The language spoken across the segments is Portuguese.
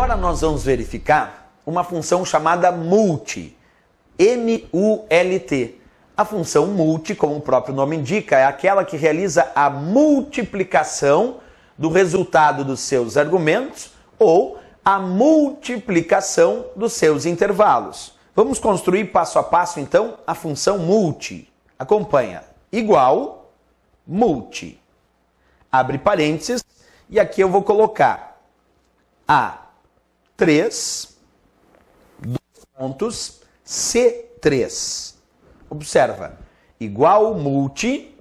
Agora nós vamos verificar uma função chamada multi, M-U-L-T. A função multi, como o próprio nome indica, é aquela que realiza a multiplicação do resultado dos seus argumentos ou a multiplicação dos seus intervalos. Vamos construir passo a passo, então, a função multi. Acompanha. Igual, multi. Abre parênteses, e aqui eu vou colocar a 3 dos pontos C3. Observa, igual multi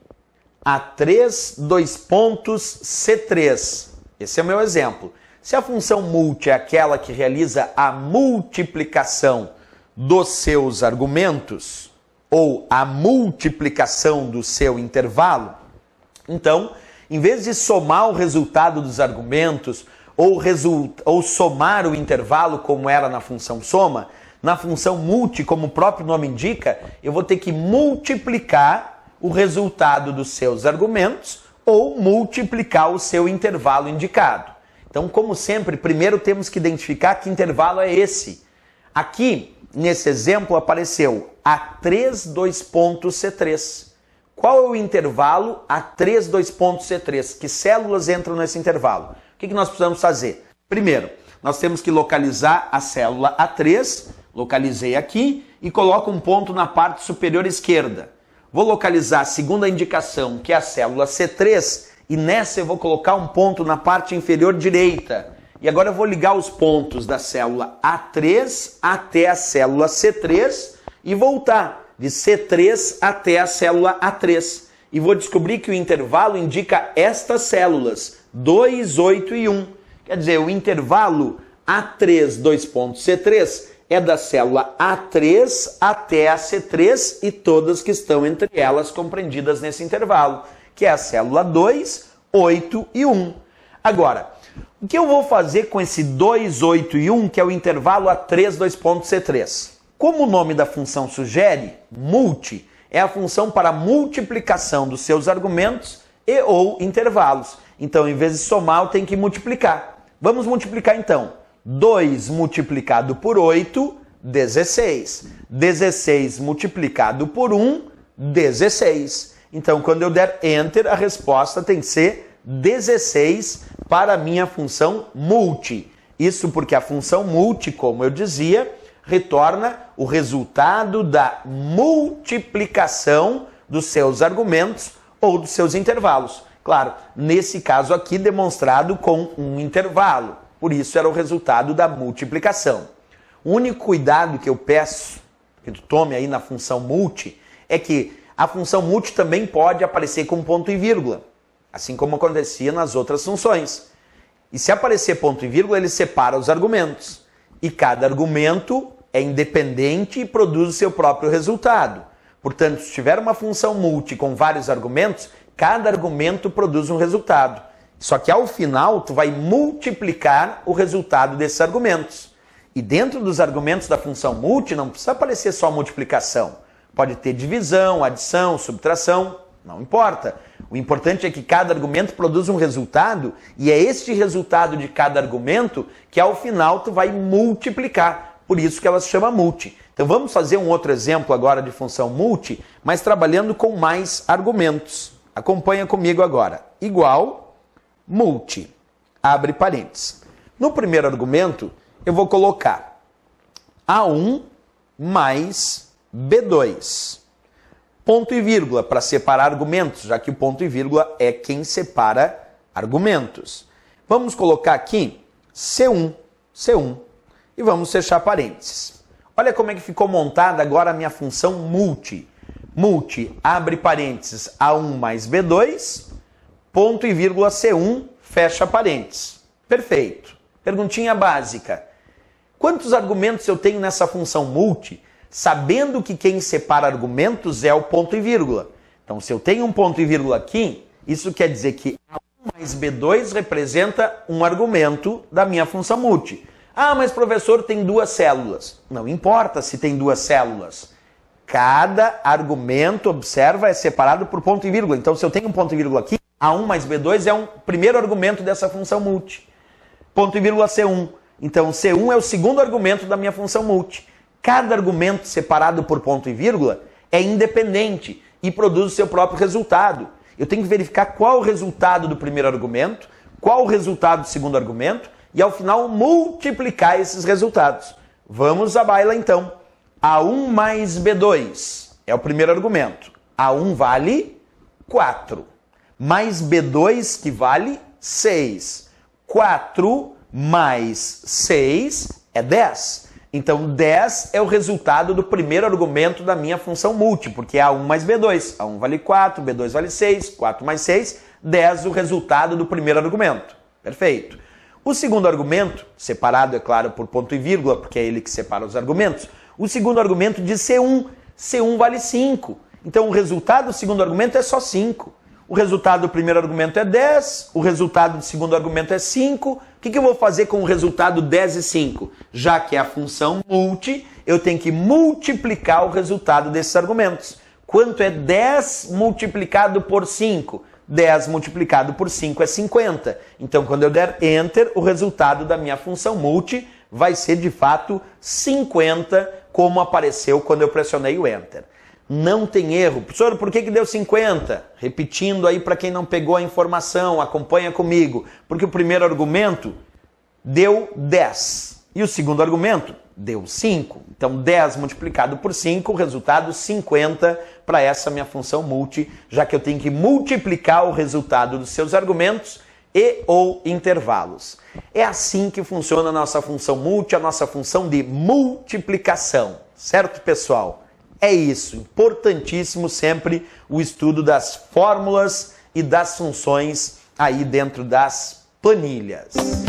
a 3, dois pontos C3. Esse é o meu exemplo. Se a função multi é aquela que realiza a multiplicação dos seus argumentos, ou a multiplicação do seu intervalo, então, em vez de somar o resultado dos argumentos ou, resulta, ou somar o intervalo, como era na função soma, na função multi, como o próprio nome indica, eu vou ter que multiplicar o resultado dos seus argumentos ou multiplicar o seu intervalo indicado. Então, como sempre, primeiro temos que identificar que intervalo é esse. Aqui, nesse exemplo, apareceu A3, 2 pontos C3. Qual é o intervalo A3, 2 pontos C3? Que células entram nesse intervalo? O que, nós precisamos fazer? Primeiro, nós temos que localizar a célula A3, localizei aqui e coloco um ponto na parte superior esquerda. Vou localizar a segunda indicação, que é a célula C3, e nessa eu vou colocar um ponto na parte inferior direita. E agora eu vou ligar os pontos da célula A3 até a célula C3 e voltar de C3 até a célula A3 e vou descobrir que o intervalo indica estas células, 2, 8 e 1. Quer dizer, o intervalo A3, 2.C3, é da célula A3 até a C3 e todas que estão entre elas compreendidas nesse intervalo, que é a célula 2, 8 e 1. Agora, o que eu vou fazer com esse 2, 8 e 1, que é o intervalo A3, 2.C3? Como o nome da função sugere, multi, é a função para multiplicação dos seus argumentos e ou intervalos. Então, em vez de somar, tem que multiplicar. Vamos multiplicar então. 2 multiplicado por 8, 16. 16 multiplicado por 1, 16. Então, quando eu der Enter, a resposta tem que ser 16 para a minha função multi. Isso porque a função multi, como eu dizia, retorna o resultado da multiplicação dos seus argumentos ou dos seus intervalos. Claro, nesse caso aqui demonstrado com um intervalo, por isso era o resultado da multiplicação. O único cuidado que eu peço que tu tome aí na função multi é que a função multi também pode aparecer com ponto e vírgula, assim como acontecia nas outras funções. E se aparecer ponto e vírgula, ele separa os argumentos. E cada argumento é independente e produz o seu próprio resultado. Portanto, se tiver uma função multi com vários argumentos, cada argumento produz um resultado. Só que ao final tu vai multiplicar o resultado desses argumentos. E dentro dos argumentos da função multi não precisa aparecer só multiplicação. Pode ter divisão, adição, subtração, não importa. O importante é que cada argumento produz um resultado e é este resultado de cada argumento que ao final tu vai multiplicar. Por isso que ela se chama multi. Então vamos fazer um outro exemplo agora de função multi, mas trabalhando com mais argumentos. Acompanha comigo agora. Igual, multi. Abre parênteses. No primeiro argumento, eu vou colocar A1 mais B2. Ponto e vírgula para separar argumentos, já que o ponto e vírgula é quem separa argumentos. Vamos colocar aqui C1, C1 e vamos fechar parênteses. Olha como é que ficou montada agora a minha função multi. Multi, abre parênteses, A1 mais B2, ponto e vírgula C1, fecha parênteses. Perfeito. Perguntinha básica. Quantos argumentos eu tenho nessa função multi, sabendo que quem separa argumentos é o ponto e vírgula? Então, se eu tenho um ponto e vírgula aqui, isso quer dizer que A1 mais B2 representa um argumento da minha função multi. Ah, mas professor tem duas células. Não importa se tem duas células. Cada argumento, observa, é separado por ponto e vírgula. Então, se eu tenho um ponto e vírgula aqui, A1 mais B2 é um primeiro argumento dessa função multi. Ponto e vírgula C1. Então, C1 é o segundo argumento da minha função multi. Cada argumento separado por ponto e vírgula é independente e produz o seu próprio resultado. Eu tenho que verificar qual o resultado do primeiro argumento, qual o resultado do segundo argumento e ao final multiplicar esses resultados. Vamos à baila então. A1 mais B2 é o primeiro argumento. A1 vale 4. Mais B2 que vale 6. 4 mais 6 é 10. Então 10 é o resultado do primeiro argumento da minha função múltiplo, que é A1 mais B2. A1 vale 4, B2 vale 6, 4 mais 6, 10 o resultado do primeiro argumento. Perfeito. O segundo argumento, separado, é claro, por ponto e vírgula, porque é ele que separa os argumentos. O segundo argumento diz C1. C1 vale 5. Então o resultado do segundo argumento é só 5. O resultado do primeiro argumento é 10, o resultado do segundo argumento é 5. O que, que eu vou fazer com o resultado 10 e 5? Já que é a função multi, eu tenho que multiplicar o resultado desses argumentos. Quanto é 10 multiplicado por 5? 10 multiplicado por 5 é 50. Então, quando eu der Enter, o resultado da minha função multi vai ser de fato 50, como apareceu quando eu pressionei o Enter. Não tem erro. Professor, por que, que deu 50? Repetindo aí para quem não pegou a informação, acompanha comigo. Porque o primeiro argumento deu 10. E o segundo argumento deu 5. Então, 10 multiplicado por 5, resultado 50 para essa minha função multi, já que eu tenho que multiplicar o resultado dos seus argumentos e ou intervalos. É assim que funciona a nossa função multi, a nossa função de multiplicação, certo, pessoal? É isso, importantíssimo sempre o estudo das fórmulas e das funções aí dentro das planilhas.